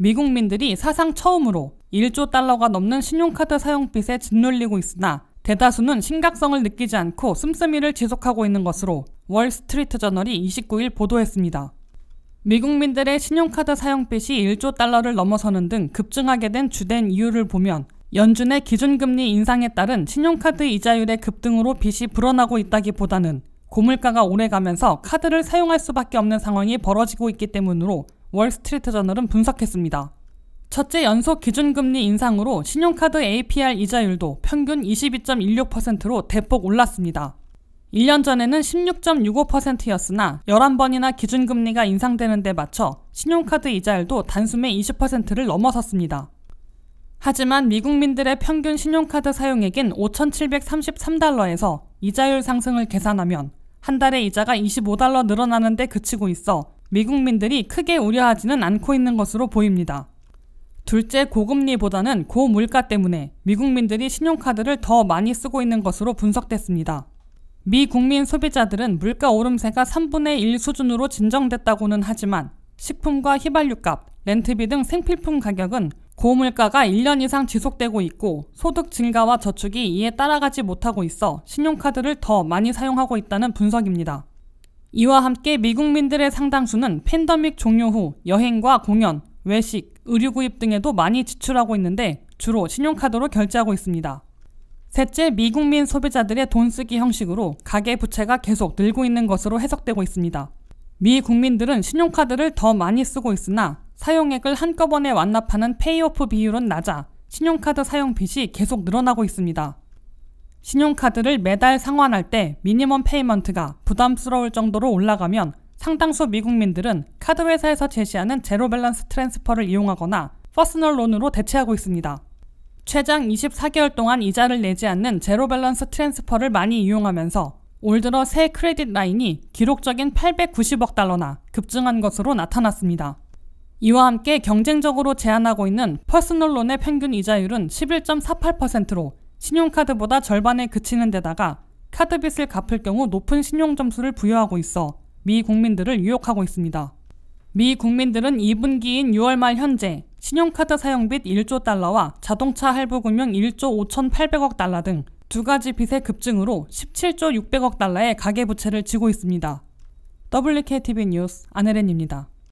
미국민들이 사상 처음으로 1조 달러가 넘는 신용카드 사용빚에 짓눌리고 있으나 대다수는 심각성을 느끼지 않고 씀씀이를 지속하고 있는 것으로 월스트리트 저널이 29일 보도했습니다. 미국민들의 신용카드 사용빚이 1조 달러를 넘어서는 등 급증하게 된 주된 이유를 보면 연준의 기준금리 인상에 따른 신용카드 이자율의 급등으로 빚이 불어나고 있다기보다는 고물가가 오래가면서 카드를 사용할 수밖에 없는 상황이 벌어지고 있기 때문으로 월스트리트 저널은 분석했습니다. 첫째 연속 기준금리 인상으로 신용카드 APR 이자율도 평균 22.16%로 대폭 올랐습니다. 1년 전에는 16.65%였으나 11번이나 기준금리가 인상되는 데 맞춰 신용카드 이자율도 단숨에 20%를 넘어섰습니다. 하지만 미국민들의 평균 신용카드 사용액인 5,733달러에서 이자율 상승을 계산하면 한 달에 이자가 25달러 늘어나는 데 그치고 있어 미국민들이 크게 우려하지는 않고 있는 것으로 보입니다. 둘째, 고금리보다는 고물가 때문에 미국민들이 신용카드를 더 많이 쓰고 있는 것으로 분석됐습니다. 미 국민 소비자들은 물가 오름세가 3분의 1 수준으로 진정됐다고는 하지만 식품과 휘발유값, 렌트비 등 생필품 가격은 고물가가 1년 이상 지속되고 있고 소득 증가와 저축이 이에 따라가지 못하고 있어 신용카드를 더 많이 사용하고 있다는 분석입니다. 이와 함께 미국민들의 상당수는 팬더믹 종료 후 여행과 공연, 외식, 의류 구입 등에도 많이 지출하고 있는데 주로 신용카드로 결제하고 있습니다. 셋째, 미국민 소비자들의 돈 쓰기 형식으로 가계 부채가 계속 늘고 있는 것으로 해석되고 있습니다. 미 국민들은 신용카드를 더 많이 쓰고 있으나 사용액을 한꺼번에 완납하는 페이오프 비율은 낮아 신용카드 사용 빚이 계속 늘어나고 있습니다. 신용카드를 매달 상환할 때 미니멈 페이먼트가 부담스러울 정도로 올라가면 상당수 미국민들은 카드 회사에서 제시하는 제로 밸런스 트랜스퍼를 이용하거나 퍼스널 론으로 대체하고 있습니다. 최장 24개월 동안 이자를 내지 않는 제로 밸런스 트랜스퍼를 많이 이용하면서 올 들어 새 크레딧 라인이 기록적인 890억 달러나 급증한 것으로 나타났습니다. 이와 함께 경쟁적으로 제한하고 있는 퍼스널론의 평균 이자율은 11.48%로 신용카드보다 절반에 그치는 데다가 카드빚을 갚을 경우 높은 신용점수를 부여하고 있어 미 국민들을 유혹하고 있습니다. 미 국민들은 2분기인 6월 말 현재 신용카드 사용빚 1조 달러와 자동차 할부 금융 1조 5,800억 달러 등 두 가지 빚의 급증으로 17조 600억 달러의 가계부채를 지고 있습니다. WKTV 뉴스 안혜렌입니다.